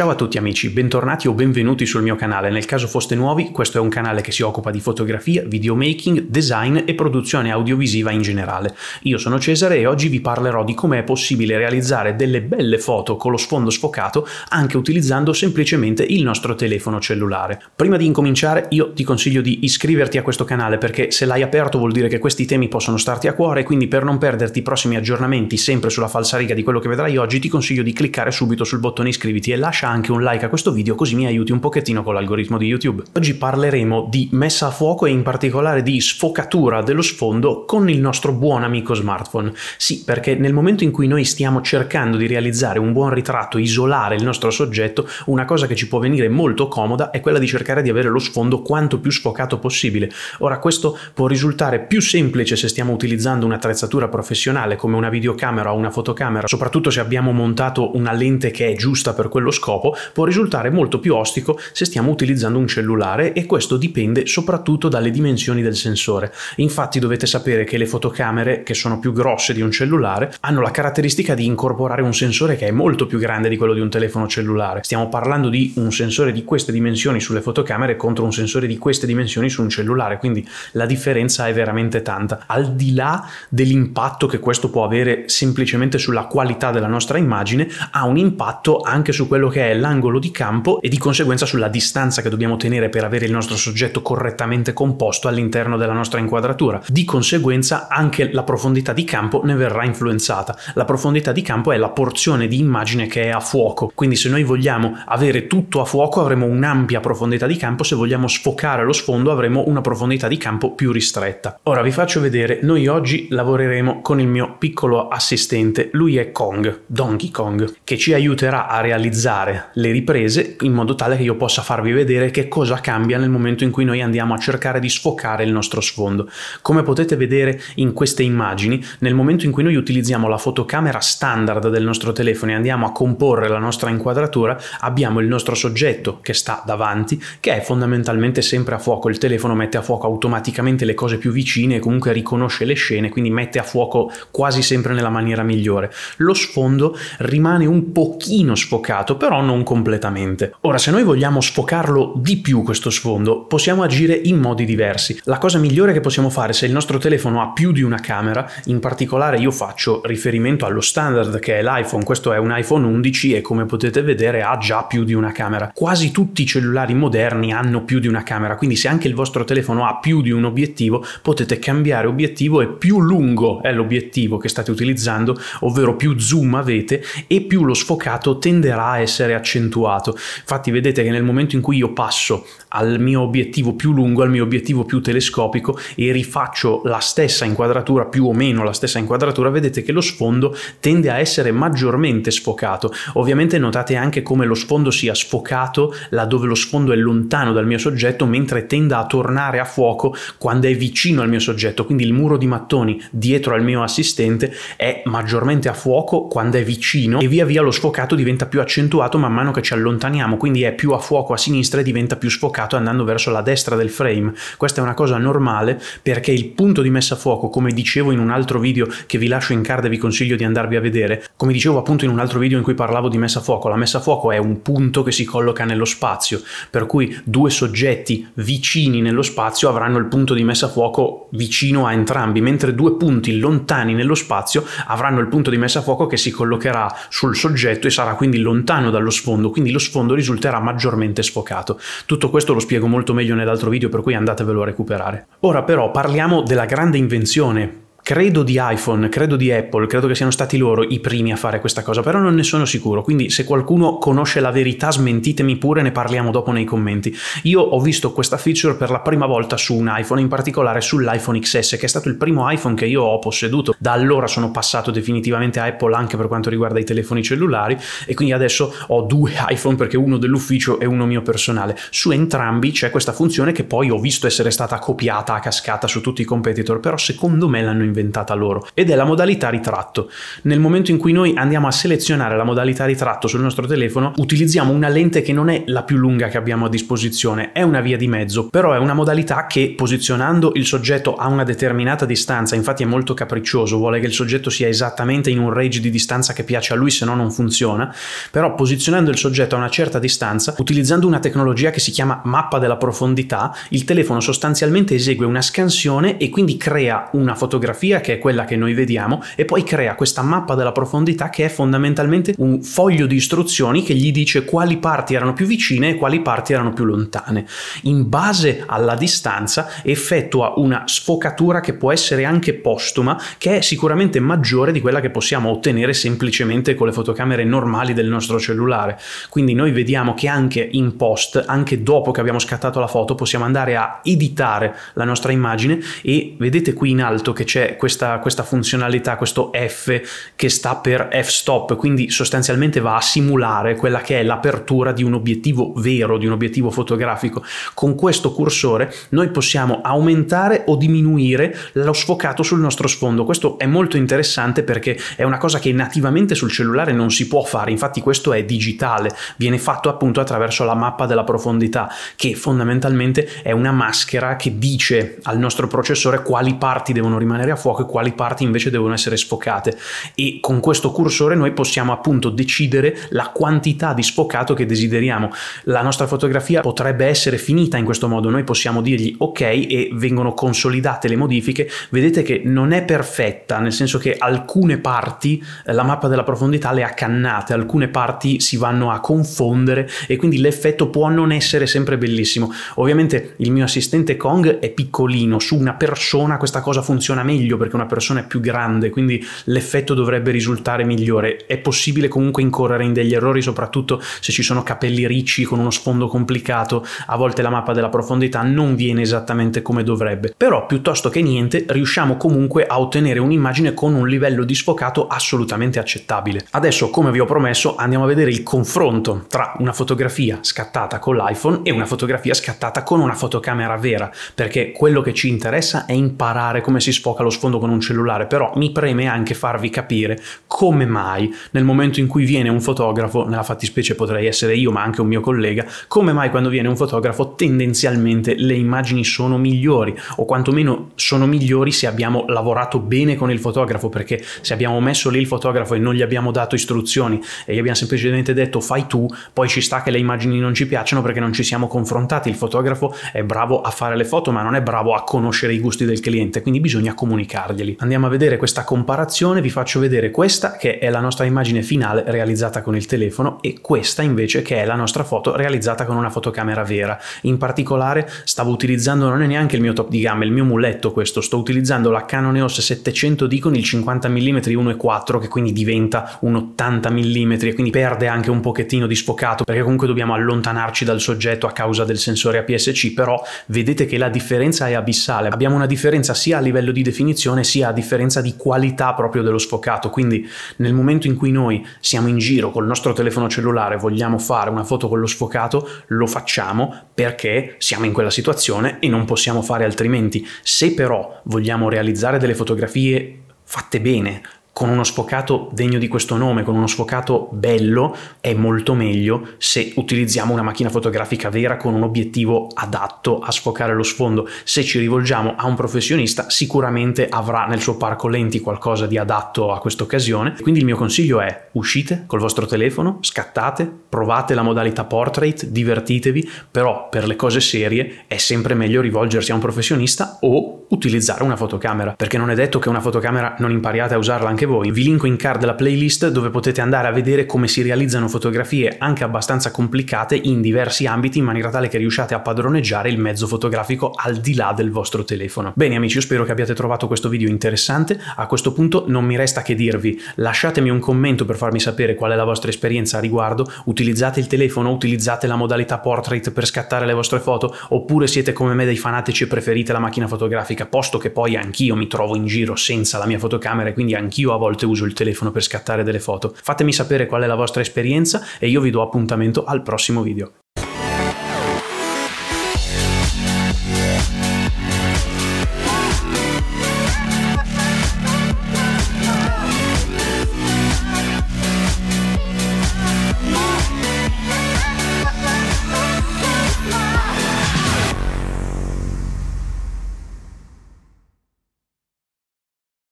Ciao a tutti amici, bentornati o benvenuti sul mio canale. Nel caso foste nuovi, questo è un canale che si occupa di fotografia, videomaking, design e produzione audiovisiva in generale. Io sono Cesare e oggi vi parlerò di come è possibile realizzare delle belle foto con lo sfondo sfocato anche utilizzando semplicemente il nostro telefono cellulare. Prima di incominciare, io ti consiglio di iscriverti a questo canale perché se l'hai aperto vuol dire che questi temi possono starti a cuore, quindi per non perderti i prossimi aggiornamenti sempre sulla falsariga di quello che vedrai oggi, ti consiglio di cliccare subito sul bottone iscriviti e lascia anche un like a questo video così mi aiuti un pochettino con l'algoritmo di YouTube. Oggi parleremo di messa a fuoco e in particolare di sfocatura dello sfondo con il nostro buon amico smartphone. Sì, perché nel momento in cui noi stiamo cercando di realizzare un buon ritratto, isolare il nostro soggetto, una cosa che ci può venire molto comoda è quella di cercare di avere lo sfondo quanto più sfocato possibile. Ora questo può risultare più semplice se stiamo utilizzando un'attrezzatura professionale come una videocamera o una fotocamera, soprattutto se abbiamo montato una lente che è giusta per quello scopo scopo può risultare molto più ostico se stiamo utilizzando un cellulare e questo dipende soprattutto dalle dimensioni del sensore. Infatti dovete sapere che le fotocamere, che sono più grosse di un cellulare, hanno la caratteristica di incorporare un sensore che è molto più grande di quello di un telefono cellulare. Stiamo parlando di un sensore di queste dimensioni sulle fotocamere contro un sensore di queste dimensioni su un cellulare, quindi la differenza è veramente tanta. Al di là dell'impatto che questo può avere semplicemente sulla qualità della nostra immagine, ha un impatto anche su quello che che è l'angolo di campo e di conseguenza sulla distanza che dobbiamo tenere per avere il nostro soggetto correttamente composto all'interno della nostra inquadratura. Di conseguenza anche la profondità di campo ne verrà influenzata. La profondità di campo è la porzione di immagine che è a fuoco, quindi se noi vogliamo avere tutto a fuoco avremo un'ampia profondità di campo, se vogliamo sfocare lo sfondo avremo una profondità di campo più ristretta. Ora vi faccio vedere, noi oggi lavoreremo con il mio piccolo assistente, lui è Kong, Donkey Kong, che ci aiuterà a realizzare le riprese in modo tale che io possa farvi vedere che cosa cambia nel momento in cui noi andiamo a cercare di sfocare il nostro sfondo. Come potete vedere in queste immagini, nel momento in cui noi utilizziamo la fotocamera standard del nostro telefono e andiamo a comporre la nostra inquadratura, abbiamo il nostro soggetto che sta davanti, che è fondamentalmente sempre a fuoco, il telefono mette a fuoco automaticamente le cose più vicine e comunque riconosce le scene, quindi mette a fuoco quasi quasi sempre nella maniera migliore. Lo sfondo rimane un pochino sfocato, però non completamente. Ora, se noi vogliamo sfocarlo di più questo sfondo, possiamo agire in modi diversi. La cosa migliore che possiamo fare se il nostro telefono ha più di una camera, in particolare io faccio riferimento allo standard che è l'iPhone, questo è un iPhone 11 e come potete vedere ha già più di una camera. Quasi tutti i cellulari moderni hanno più di una camera, quindi se anche il vostro telefono ha più di un obiettivo, potete cambiare obiettivo e più lungo è l'obiettivo che state utilizzando, ovvero più zoom avete e più lo sfocato tenderà a essere accentuato. Infatti vedete che nel momento in cui io passo al mio obiettivo più lungo, al mio obiettivo più telescopico e rifaccio la stessa inquadratura, più o meno la stessa inquadratura, vedete che lo sfondo tende a essere maggiormente sfocato. Ovviamente notate anche come lo sfondo sia sfocato laddove lo sfondo è lontano dal mio soggetto, mentre tenda a tornare a fuoco quando è vicino al mio soggetto, quindi il muro di mattoni dietro al mio assistente presente è maggiormente a fuoco quando è vicino e via via lo sfocato diventa più accentuato man mano che ci allontaniamo, quindi è più a fuoco a sinistra e diventa più sfocato andando verso la destra del frame. Questa è una cosa normale perché il punto di messa a fuoco, come dicevo in un altro video che vi lascio in card e vi consiglio di andarvi a vedere, come dicevo appunto in un altro video in cui parlavo di messa a fuoco, la messa a fuoco è un punto che si colloca nello spazio, per cui due soggetti vicini nello spazio avranno il punto di messa a fuoco vicino a entrambi, mentre due punti lontani nello spazio avranno il punto di messa a fuoco che si collocherà sul soggetto e sarà quindi lontano dallo sfondo, quindi lo sfondo risulterà maggiormente sfocato. Tutto questo lo spiego molto meglio nell'altro video, per cui andatevelo a recuperare. Ora però parliamo della grande invenzione credo di iPhone, credo di Apple, credo che siano stati loro i primi a fare questa cosa, però non ne sono sicuro, quindi se qualcuno conosce la verità smentitemi pure, ne parliamo dopo nei commenti. Io ho visto questa feature per la prima volta su un iPhone, in particolare sull'iPhone XS, che è stato il primo iPhone che io ho posseduto. Da allora sono passato definitivamente a Apple anche per quanto riguarda i telefoni cellulari e quindi adesso ho due iPhone perché uno dell'ufficio e uno mio personale. Su entrambi c'è questa funzione che poi ho visto essere stata copiata a cascata su tutti i competitor, però secondo me l'hanno inventata inventata loro ed è la modalità ritratto. Nel momento in cui noi andiamo a selezionare la modalità ritratto sul nostro telefono, utilizziamo una lente che non è la più lunga che abbiamo a disposizione, è una via di mezzo, però è una modalità che posizionando il soggetto a una determinata distanza, infatti è molto capriccioso, vuole che il soggetto sia esattamente in un range di distanza che piace a lui, se no non funziona, però posizionando il soggetto a una certa distanza, utilizzando una tecnologia che si chiama mappa della profondità, il telefono sostanzialmente esegue una scansione e quindi crea una fotografia geometria che è quella che noi vediamo e poi crea questa mappa della profondità che è fondamentalmente un foglio di istruzioni che gli dice quali parti erano più vicine e quali parti erano più lontane. In base alla distanza effettua una sfocatura che può essere anche postuma, che è sicuramente maggiore di quella che possiamo ottenere semplicemente con le fotocamere normali del nostro cellulare. Quindi noi vediamo che anche in post, anche dopo che abbiamo scattato la foto, possiamo andare a editare la nostra immagine e vedete qui in alto che c'è questa, questa funzionalità, questo F che sta per f-stop, quindi sostanzialmente va a simulare quella che è l'apertura di un obiettivo vero, di un obiettivo fotografico. Con questo cursore noi possiamo aumentare o diminuire lo sfocato sul nostro sfondo. Questo è molto interessante perché è una cosa che nativamente sul cellulare non si può fare, infatti questo è digitale, viene fatto appunto attraverso la mappa della profondità, che fondamentalmente è una maschera che dice al nostro processore quali parti devono rimanere a fuoco e quali parti invece devono essere sfocate e con questo cursore noi possiamo appunto decidere la quantità di sfocato che desideriamo. La nostra fotografia potrebbe essere finita in questo modo, noi possiamo dirgli ok e vengono consolidate le modifiche, vedete che non è perfetta, nel senso che alcune parti eh, la mappa della profondità le ha cannate, alcune parti si vanno a confondere e quindi l'effetto può non essere sempre bellissimo. Ovviamente il mio assistente Kong è piccolino, su una persona questa cosa funziona meglio figlio perché una persona è più grande, quindi l'effetto dovrebbe risultare migliore. È possibile comunque incorrere in degli errori, soprattutto se ci sono capelli ricci con uno sfondo complicato, a volte la mappa della profondità non viene esattamente come dovrebbe. Però piuttosto che niente, riusciamo comunque a ottenere un'immagine con un livello di sfocato assolutamente accettabile. Adesso, come vi ho promesso, andiamo a vedere il confronto tra una fotografia scattata con l'iPhone e una fotografia scattata con una fotocamera vera, perché quello che ci interessa è imparare come si sfoca lo sfondo sfondo con un cellulare, però mi preme anche farvi capire come mai nel momento in cui viene un fotografo, nella fattispecie potrei essere io ma anche un mio collega, come mai quando viene un fotografo tendenzialmente le immagini sono migliori o quantomeno sono migliori se abbiamo lavorato bene con il fotografo, perché se abbiamo messo lì il fotografo e non gli abbiamo dato istruzioni e gli abbiamo semplicemente detto fai tu, poi ci sta che le immagini non ci piacciono perché non ci siamo confrontati, il fotografo è bravo a fare le foto ma non è bravo a conoscere i gusti del cliente, quindi bisogna comunicare caricarglieli. Andiamo a vedere questa comparazione, vi faccio vedere questa che è la nostra immagine finale realizzata con il telefono e questa invece che è la nostra foto realizzata con una fotocamera vera. In particolare stavo utilizzando, non è neanche il mio top di gamma, il mio muletto questo, sto utilizzando la Canon EOS 700D con il 50 mm 1.4 che quindi diventa un 80 mm e quindi perde anche un pochettino di sfocato perché comunque dobbiamo allontanarci dal soggetto a causa del sensore APS-C, però vedete che la differenza è abissale. Abbiamo una differenza sia a livello di definizione definizione sia a differenza di qualità proprio dello sfocato, quindi nel momento in cui noi siamo in giro col nostro telefono cellulare, vogliamo fare una foto con lo sfocato, lo facciamo perché siamo in quella situazione e non possiamo fare altrimenti. Se però vogliamo realizzare delle fotografie fatte bene, con uno sfocato degno di questo nome, con uno sfocato bello, è molto meglio se utilizziamo una macchina fotografica vera con un obiettivo adatto a sfocare lo sfondo. Se ci rivolgiamo a un professionista, sicuramente avrà nel suo parco lenti qualcosa di adatto a questa occasione. Quindi il mio consiglio è uscite col vostro telefono, scattate, provate la modalità portrait, divertitevi, però per le cose serie è sempre meglio rivolgersi a un professionista o utilizzare una fotocamera, perché non è detto che una fotocamera non impariate a usarla anche anche voi. Vi linko in card la playlist dove potete andare a vedere come si realizzano fotografie anche abbastanza complicate in diversi ambiti in maniera tale che riusciate a padroneggiare il mezzo fotografico al di là del vostro telefono. Bene amici, io spero che abbiate trovato questo video interessante. A questo punto non mi resta che dirvi lasciatemi un commento per farmi sapere qual è la vostra esperienza a riguardo, utilizzate il telefono, utilizzate la modalità portrait per scattare le vostre foto oppure siete come me dei fanatici e preferite la macchina fotografica, posto che poi anch'io mi trovo in giro senza la mia fotocamera e quindi anch'io a volte uso il telefono per scattare delle foto. Fatemi sapere qual è la vostra esperienza e io vi do appuntamento al prossimo video.